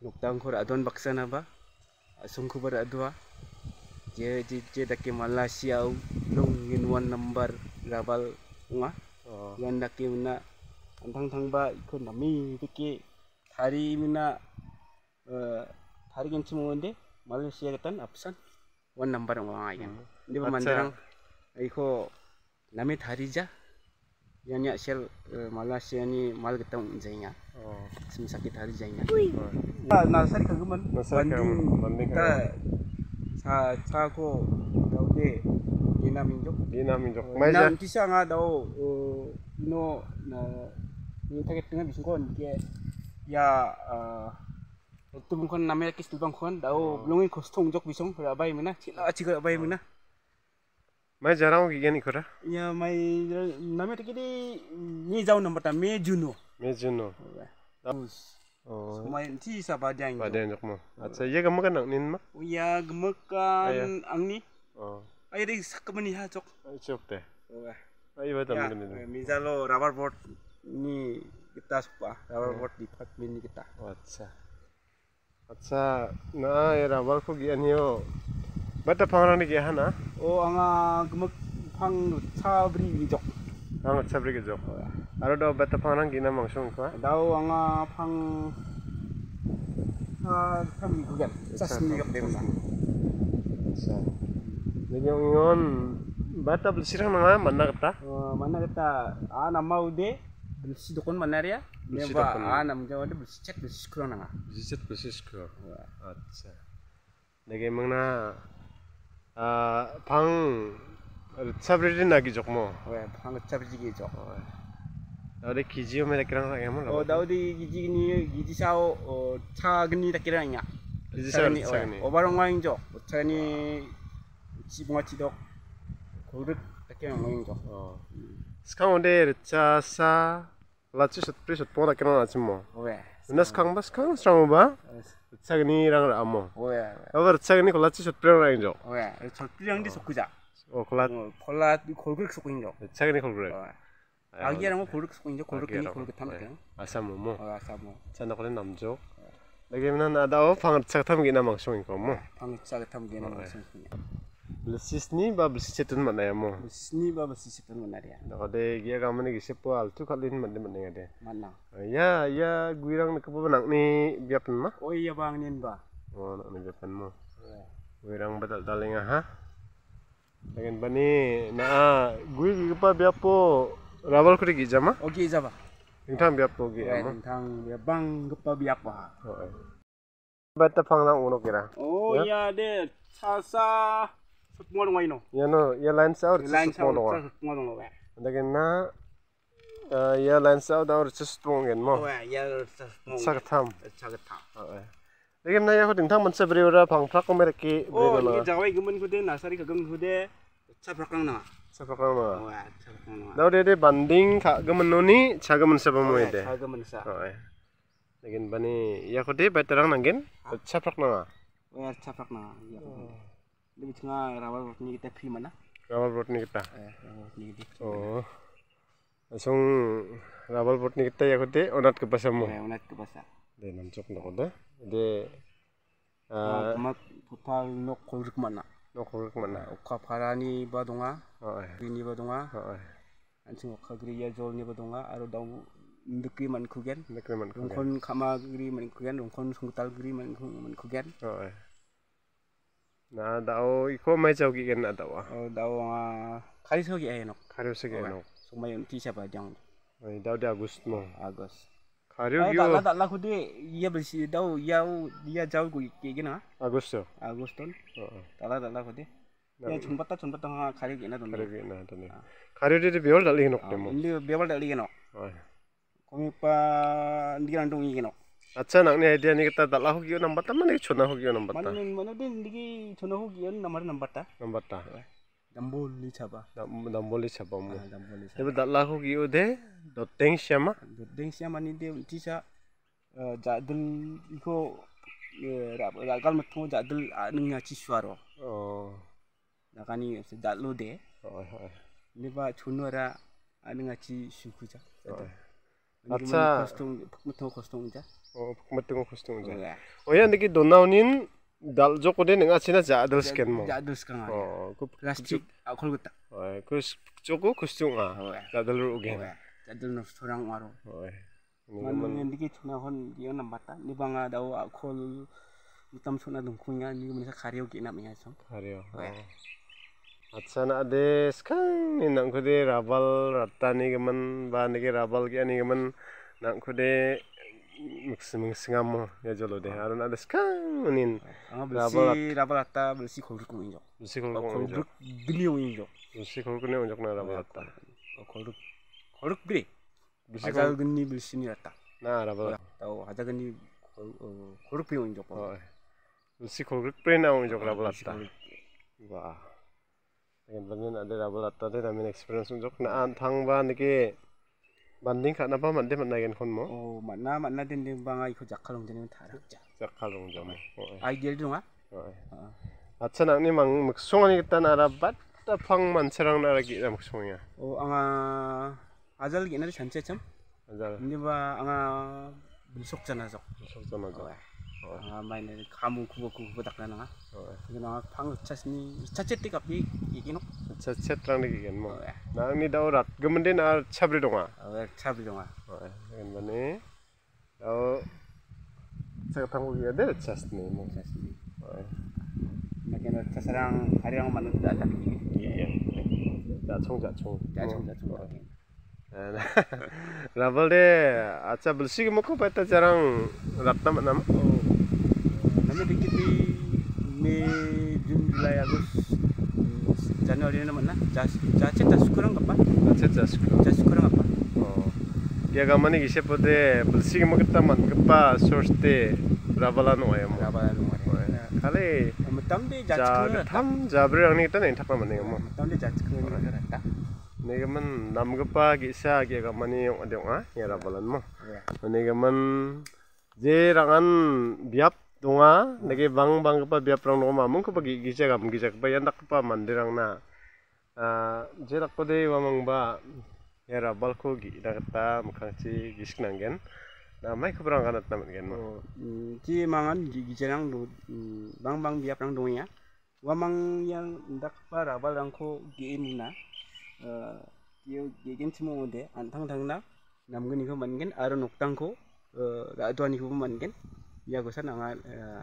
kor adon baksa na ba असुंखु kubar अदवा je je je daki Malaysia long in one number gabal nga yan oh. daki mina antang tang ba ikut nami hari mina hari kan semua Malaysia katan absen one number nga hmm. yan di pemandarang Aiko nami hari ja ya yang nyak sel eh, Malaysia ni mal ketang jaya oh. semasa hari jaya, oh. nursery ka guman bandung kita, sa cha ko daw de dina minjok dina minjok oh, mai ja kisa nga daw eh, no na ni taget tengah bisungkon dia eh. ya eh, itu mungkin namanya kis tubang kon daw oh. belum kostung jok bisung rabai mana cila ciga rabai mana मैं जा रहा हूँ क्या ya, करा या मैं ना मैं तो किधर नहीं जाऊँ नंबर टा Main ti sa padang. Padang nak mo. At sa iya gamak nak nin ma. Oh, iya gamak kan ang ni. Oh. Ay dek sak mani ha chok. Ay chok te. Oh, eh. Ay ba tam ya, nin. Eh, Misalo rubber board ni kita supa. Rubber ya. board di pat min kita. Oh, Acha. Acha na ya rubber ko gian yo. Bata pangrani ge hana. Ah? Oh anga gamak pang sabri ni jok. Anga sabri Oh, jok. Ya. Aro daw bata pang nang ginamang s h u o n g kwa? d a u ang a h pang... Uh, t a n g g u g a t Sa sinigap d e n na. Sa... Nagyang o n Bata blisira n g a nga manakta? u manakta. Ah, n a m a u de. Blisi dukon manarya. Blisi dukon. a namjaw a de. Blisi chat, blisi skro na nga. Blisi chat, blisi skro. Atsa. Nagyang a a Sabri mga 아, 방 차브리지 나기 적 뭐. 왜, 방 차브리지 적. 어. Daudi kijiyo me dakirang emon labo. Oh daudi kiji ni kiji sao oh chagni dakirang ya. Kiji sao chagni. Obarong wain jo. Chagni cibunga cidok. Kurut dakirang wain jo. Oh. Sekarang udah recasa lacu set pri set pora dakirang lacu mo. Oke. Nah sekarang bas sekarang serang ba. Chagni rang ramo. Oke. Oke chagni kolacu set pri rang jo. Oke. Set pri rang di sokuja. Oh kolat. Kolat kolgrek sokuin jo. Chagni kolgrek. 아기야랑 고르크스고 고르크니 고르크 탐게요 아사모모 아사모 자나 고래 남조 내게는 나다오 방르착 탐게나 망쇼인 거모 방르착 탐게나 망쇼인 Lesisni ba besisetan mana ya mo? Lesisni ba besisetan mana ya? Nah kade dia kamu nih gisepo altu kali ini mana mana ya deh? Mana? Ya ya gue orang nak apa nak nih biapan mah? Oh iya bang nih ba. Oh nak nih biapan mo. Gue orang betul talinga ha? Dengan bani, nah gue apa biapo Rabalkuri gijama? O gijama. Intang biap po gijama. Intang biap bang gepa biap pa. Bata pang lang uno kira. Oh ya de sasa semua dong ino. Ya no ya lines out semua dong. Semua dong loh. Dengan na ya lines out out sesuatu yang mo. Oh ya sesuatu. Sakatam. Sakatam. Oh लेकिन ना यहाँ दिंथा मनसे ब्रेवरा फंगफ्रा को मेरे की ओ ये जावे गुमन खुदे नासारी का गुमन खुदे अच्छा प्रकरण ना sapakang ma mau? dede banding ka gemen ni oh, ya, cha gemen sa pa oh, ya. mo ide cha gemen sa Nagin ba ni Yakode beterang nangin? Chapak ah. na oh, ya, nga. Wer chapak na Yakode. Dibit nga rawal rot ni kita film na. Rawal rot ni kita. Eh, rawal rot ni kita. Oh. Asung rawal rot ni kita deh, onat ke pasar mau? Eh, onat ke pasar. De namcok na ko da. De eh, ah, putal nok kulruk mana. न'खर Mona a n ा फ ा a ा न ि ब ो दङ दैनिबो o ङ आथिं अ ख n g ् र ि a ा ज ल न ि ब a दङ आरो दाउ ndeki a d d a n r mankugen ndeki r mankugen rongkon kamagri mankugen rongkon sungtalgri mankugen oh na dao iko mai jaugi gen na dao oh dao nga karisogi ayano karisogi ayano sumay i unti siya pa jang dao de agust mo agust Aruguio. La, la, la jude ia besi dau ia u ia jauh gu kegina. Agosto. Agosto. Heeh. Tala tala jude. Ya chumpata chumpata ha khari gena tanda. Khari gena tanda. Khari de de bewal dali genok demo. Ini bewal dali genok. Kami pa ndi rantung genok. Acha nak ni idea ni kita dala hugio number ta mana chuna hugio number ta. Mana mana de ndi chuna hugio number number ta. Number ta. Damboli chaba. Damboli chaba mo. Damboli chaba. Diba dala a m ko giyo de doteng siyama. Doteng siyama ni de a tisa jadul iko ragal a matmo jadul anong ngachi swaro. Oh. Nakani jadlo de. Oh. Diba chunora anong ngachi a a m sukuja. m Oh, a 아차. 보통 보통 보통 혼자. 어, 보통 보통 혼자. 어야 근데 그 돈나오는 dal joko den nga china ja dal scan mo ja dal scan oh ku plastic akol gutak oi ku joko kustung a ja dal ru gen ja dal no surang waro oi man ni ndiki chuna hon yo nam bata ni banga dau akol mutam suna dum kunya ni mun sa kharyo ki nam ya song kharyo अच्छा ना देश खंग नंखुदे राबल रत्ता निगमन बा निगे राबल के निगमन नंखुदे singamo ya jalo deh aron ah. ada skang nin rabal ah, rabal ta besi kol oh, ku injo oh, eh. besi kol ku injo gni u injo besi kol ku ne injo na rabal ta kol ku kol ku gri besi kol na rabal o ada gni koluk ku injo po besi kol ku pre na injo rabal ta wah dengan benar ada rabal ta deh namin experience injo na antang ba nih 만딩 가 나빠 만데 만나겐 건뭐 어 만나 만나 된데 방아 이거 자칼롱 되는 타락자 자칼롱 좀 아이디얼 동아 어 아차나니 망 먹송하니 일단 알아봤 따팡 만체랑 나라기 나 먹송이야 어 앙아 아잘 기나리 전체점 아잘 니바 앙아 미속자나적 미속자나적 amai ne kamu kubo kubo dak na nga gina pang chas ni chachet i k api iki no chachet lang ni gen mo na ni d a u rat g u m e n d i na chabri donga chabri donga gen mane daw sa tang ko ya de chas ni mo chas ni na k i n chas rang hari rang manu da da ki i ya da chong ja chong ja chong ja chong Rabal de, acha b e l s i ke m u k u o pata jarang ratna manam. namanya dikit di Mei Jun Julai Agustus Januari ini mana jas jace jas kurang apa jace jas kurang jas kurang apa oh dia kamu nih kisah pode bersih mau kita man kepa sorte rabalan ya, mau rabalan oya oh, kali tam di jas kurang tam jabri orang kita nih tak mana kamu tam jas kurang Nih nam kepa kisah nih yang ada ah, yang iya. je rangan biap donga nage bang bang pa biya prang no ma mung ko bagi gija gam jaga pa yandak pa mandirang na a ah, jerak ko wa mang ba ya rabal ko gi da ta mkang chi nang gen na mai kapa prang kanat namat gen ma chi oh, mm, mangan gi gija nang do bang bang biya prang dunga ya wa mang yang dak pa ra bal rang ko gi na ah, yo gen timo de antang tang na namgani ko mangen aro tang ko ah, ga adwani ko mangen ya gue sana nga uh,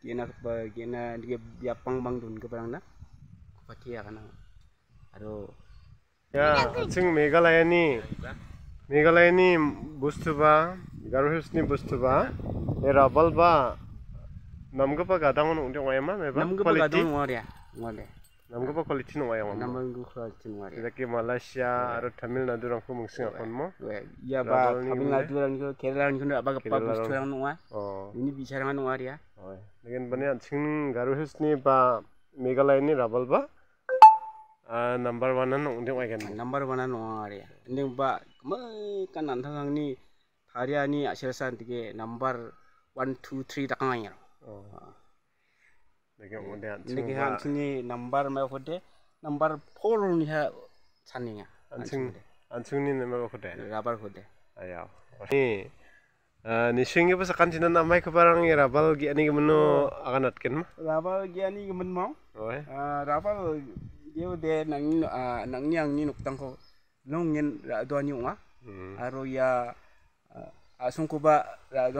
gina pa gina di yapang bang dun ke parang na ka na aro ya sing meghalaya ni meghalaya ni bustu ba garuhis ni bustu ba e rabal ba namga pa gadang no udah ngema pa gadang ya নামগোপ কলিটি নয় আমার নামগো কলিটি নয় এটা কি মালয়েশিয়া আর তামিলনাড়ু রংকো মংসিং আপন মো ইয়া বা তামিলনাড়ু রংকো কেরালা রংকো আবা গপ্পা বস্তু রং নয় ও ইনি বিচার মান নয় রিয়া হয় লেকিন বনে আছিং গারুহিসনি বা মেঘালয় নি রাবল বা নাম্বার ওয়ান আন নং দেওয়াই গান নাম্বার ওয়ান আন নয় রিয়া ইনি বা মই কানান থাকাং নি থারিয়া নি আশেরসান থেকে নাম্বার ওয়ান টু থ্রি টাকা আইয়া ও legi hang sini number ma khote number 4 ni ha saninga ansung ansung ni ma khote rabar khote ini ni ni eh, singi pa sakan sinan na mai kabarang rabal gi ani gimno oh. akanat ken ma rabal gimana? ani gimen eh, eh, ma hmm. rabal yeu ya, de nang nang ni ang ni nuktang ko nongen ra do ni unga aro ya asung ko ba ra